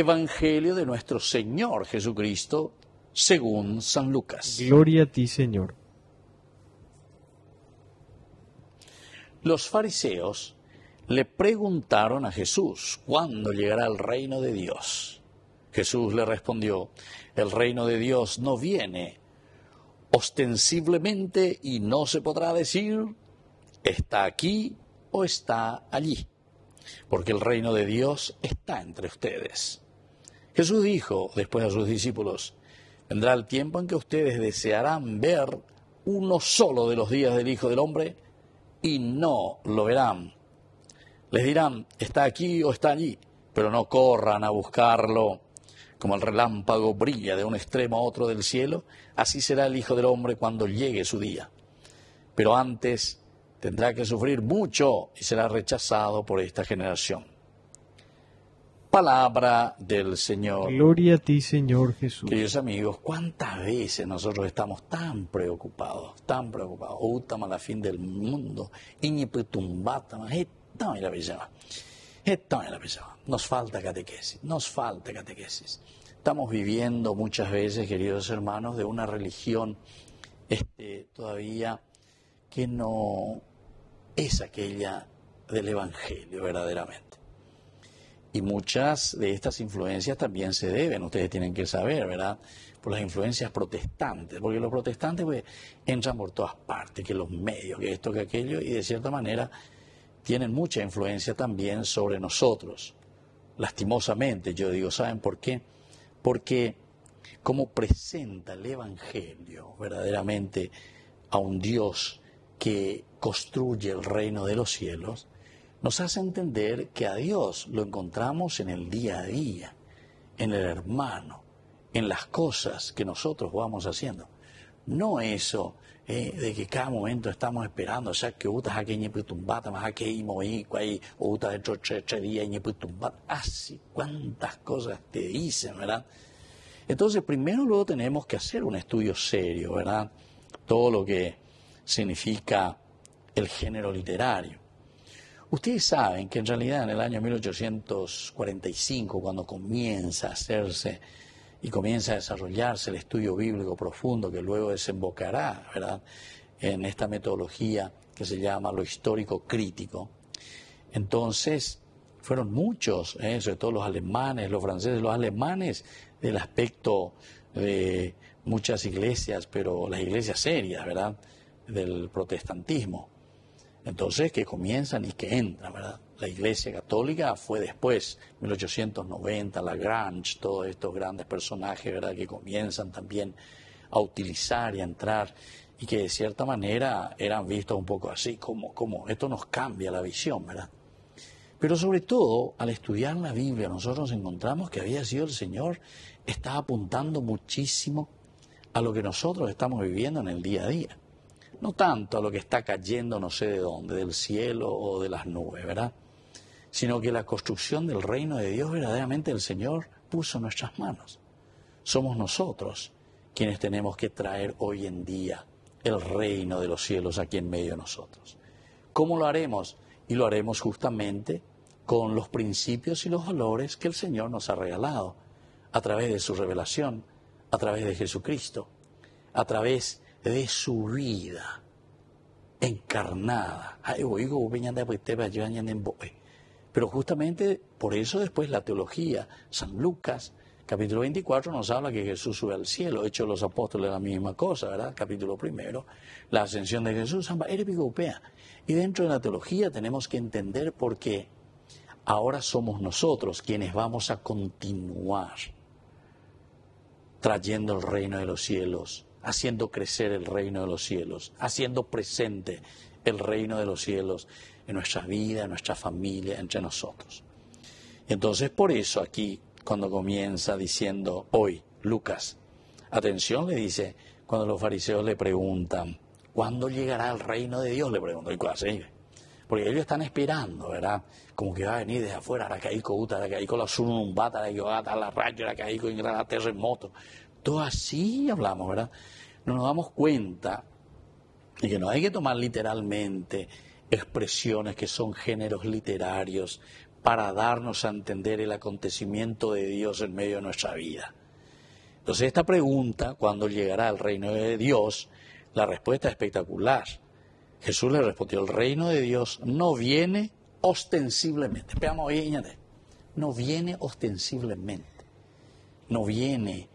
Evangelio de nuestro Señor Jesucristo según San Lucas. Gloria a ti, Señor. Los fariseos le preguntaron a Jesús, ¿cuándo llegará el reino de Dios? Jesús le respondió, el reino de Dios no viene ostensiblemente y no se podrá decir, está aquí o está allí, porque el reino de Dios está entre ustedes. Jesús dijo después a sus discípulos, vendrá el tiempo en que ustedes desearán ver uno solo de los días del Hijo del Hombre y no lo verán. Les dirán, está aquí o está allí, pero no corran a buscarlo. Como el relámpago brilla de un extremo a otro del cielo, así será el Hijo del Hombre cuando llegue su día. Pero antes tendrá que sufrir mucho y será rechazado por esta generación palabra del Señor. Gloria a ti, Señor Jesús. Queridos amigos, ¿cuántas veces nosotros estamos tan preocupados, tan preocupados? Utama oh, la fin del mundo, la la Nos falta catequesis, nos falta catequesis. Estamos viviendo muchas veces, queridos hermanos, de una religión este, todavía que no es aquella del Evangelio verdaderamente. Y muchas de estas influencias también se deben, ustedes tienen que saber, ¿verdad? Por las influencias protestantes, porque los protestantes pues, entran por todas partes, que los medios, que esto, que aquello, y de cierta manera tienen mucha influencia también sobre nosotros. Lastimosamente, yo digo, ¿saben por qué? Porque como presenta el Evangelio verdaderamente a un Dios que construye el reino de los cielos, nos hace entender que a Dios lo encontramos en el día a día, en el hermano, en las cosas que nosotros vamos haciendo. No eso eh, de que cada momento estamos esperando, o sea, que utas aquí putumbata, más aquí moico, ahí, utas dentro de Así, cuántas cosas te dicen, ¿verdad? Entonces, primero luego tenemos que hacer un estudio serio, ¿verdad? Todo lo que significa el género literario. Ustedes saben que en realidad en el año 1845, cuando comienza a hacerse y comienza a desarrollarse el estudio bíblico profundo que luego desembocará ¿verdad? en esta metodología que se llama lo histórico crítico, entonces fueron muchos, ¿eh? sobre todo los alemanes, los franceses, los alemanes del aspecto de muchas iglesias, pero las iglesias serias, ¿verdad? Del protestantismo entonces, que comienzan y que entran, ¿verdad? La Iglesia Católica fue después, 1890, la Lagrange, todos estos grandes personajes, ¿verdad? Que comienzan también a utilizar y a entrar y que de cierta manera eran vistos un poco así, como, como esto nos cambia la visión, ¿verdad? Pero sobre todo, al estudiar la Biblia, nosotros encontramos que había sido el Señor, está apuntando muchísimo a lo que nosotros estamos viviendo en el día a día no tanto a lo que está cayendo no sé de dónde, del cielo o de las nubes, ¿verdad? Sino que la construcción del reino de Dios verdaderamente el Señor puso en nuestras manos. Somos nosotros quienes tenemos que traer hoy en día el reino de los cielos aquí en medio de nosotros. ¿Cómo lo haremos? Y lo haremos justamente con los principios y los valores que el Señor nos ha regalado a través de su revelación, a través de Jesucristo, a través de su vida encarnada. Pues, Pero justamente por eso después la teología, San Lucas, capítulo 24, nos habla que Jesús sube al cielo, hecho los apóstoles la misma cosa, ¿verdad? Capítulo primero, la ascensión de Jesús, y dentro de la teología tenemos que entender por qué ahora somos nosotros quienes vamos a continuar trayendo el reino de los cielos haciendo crecer el reino de los cielos, haciendo presente el reino de los cielos en nuestra vida, en nuestra familia, entre nosotros. Entonces, por eso aquí, cuando comienza diciendo hoy, Lucas, atención, le dice, cuando los fariseos le preguntan, ¿cuándo llegará el reino de Dios? Le pregunto, ¿y cuándo Porque ellos están esperando, ¿verdad? Como que va a venir desde afuera, Aracaico, Uta, Aracaico, la Surunumbata, Aracaico, la Rayo, Aracaico, gran terremoto todo así hablamos, ¿verdad? No nos damos cuenta de que no hay que tomar literalmente expresiones que son géneros literarios para darnos a entender el acontecimiento de Dios en medio de nuestra vida. Entonces esta pregunta, cuando llegará el reino de Dios, la respuesta es espectacular. Jesús le respondió, el reino de Dios no viene ostensiblemente. Veamos, no viene ostensiblemente. No viene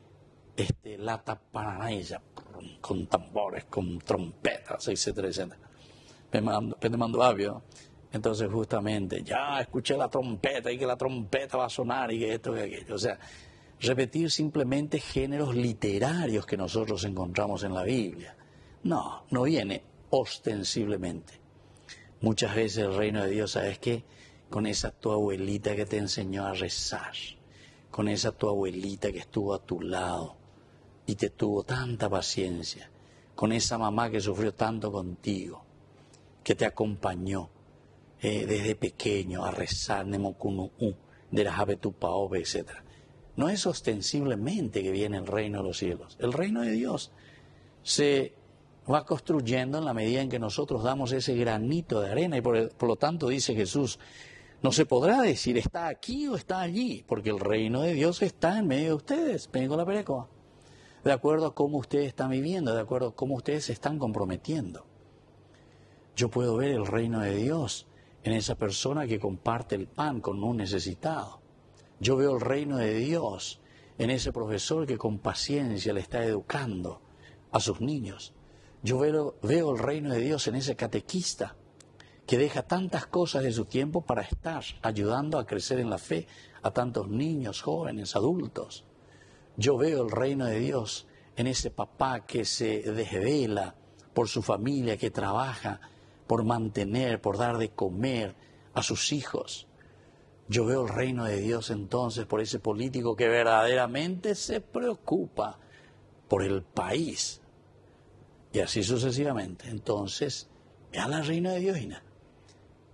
este, lata ella con tambores, con trompetas, etcétera, etcétera. Me mando, pues me mando Entonces, justamente, ya escuché la trompeta y que la trompeta va a sonar y que esto y aquello. O sea, repetir simplemente géneros literarios que nosotros encontramos en la Biblia. No, no viene ostensiblemente. Muchas veces el reino de Dios, ¿sabes qué? Con esa tu abuelita que te enseñó a rezar, con esa tu abuelita que estuvo a tu lado, y te tuvo tanta paciencia con esa mamá que sufrió tanto contigo, que te acompañó eh, desde pequeño a rezar Nemokunu de la Jabetupaobe, etc. No es ostensiblemente que viene el reino de los cielos. El reino de Dios se va construyendo en la medida en que nosotros damos ese granito de arena y por, lo tanto dice Jesús, no se podrá decir está aquí o está allí, porque el reino de Dios está en medio de ustedes. Vengo la perecoa de acuerdo a cómo ustedes están viviendo, de acuerdo a cómo ustedes se están comprometiendo. Yo puedo ver el reino de Dios en esa persona que comparte el pan con un necesitado. Yo veo el reino de Dios en ese profesor que con paciencia le está educando a sus niños. Yo veo, veo el reino de Dios en ese catequista que deja tantas cosas de su tiempo para estar ayudando a crecer en la fe a tantos niños, jóvenes, adultos. Yo veo el reino de Dios en ese papá que se desvela por su familia, que trabaja por mantener, por dar de comer a sus hijos. Yo veo el reino de Dios entonces por ese político que verdaderamente se preocupa por el país. Y así sucesivamente. Entonces, ve a la reina de Dios, Ina.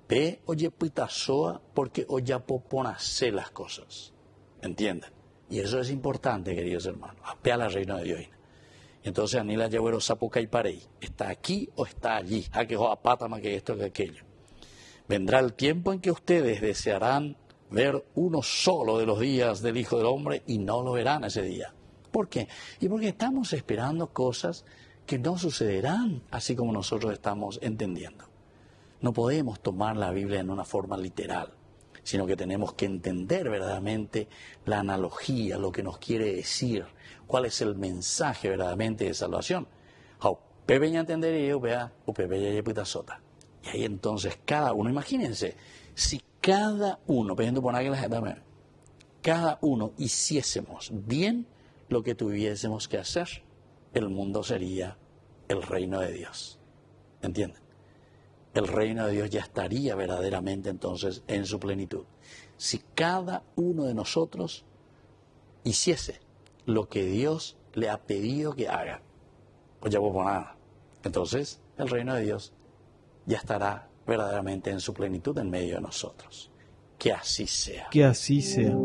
Ve, oye, hoy pues, porque oye, poponase las cosas. ¿Entienden? Y eso es importante, queridos hermanos. Apea la reina de Dios. Entonces Anila Yagüero sapuca y Parey. ¿Está aquí o está allí? A a pátama que esto que aquello. Vendrá el tiempo en que ustedes desearán ver uno solo de los días del Hijo del Hombre y no lo verán ese día. ¿Por qué? Y porque estamos esperando cosas que no sucederán así como nosotros estamos entendiendo. No podemos tomar la Biblia en una forma literal sino que tenemos que entender verdaderamente la analogía, lo que nos quiere decir, cuál es el mensaje verdaderamente de salvación. Y ahí entonces cada uno, imagínense, si cada uno, cada uno hiciésemos bien lo que tuviésemos que hacer, el mundo sería el reino de Dios. ¿Entienden? el reino de Dios ya estaría verdaderamente entonces en su plenitud. Si cada uno de nosotros hiciese lo que Dios le ha pedido que haga, pues ya por nada. Entonces el reino de Dios ya estará verdaderamente en su plenitud en medio de nosotros. Que así sea. Que así sea.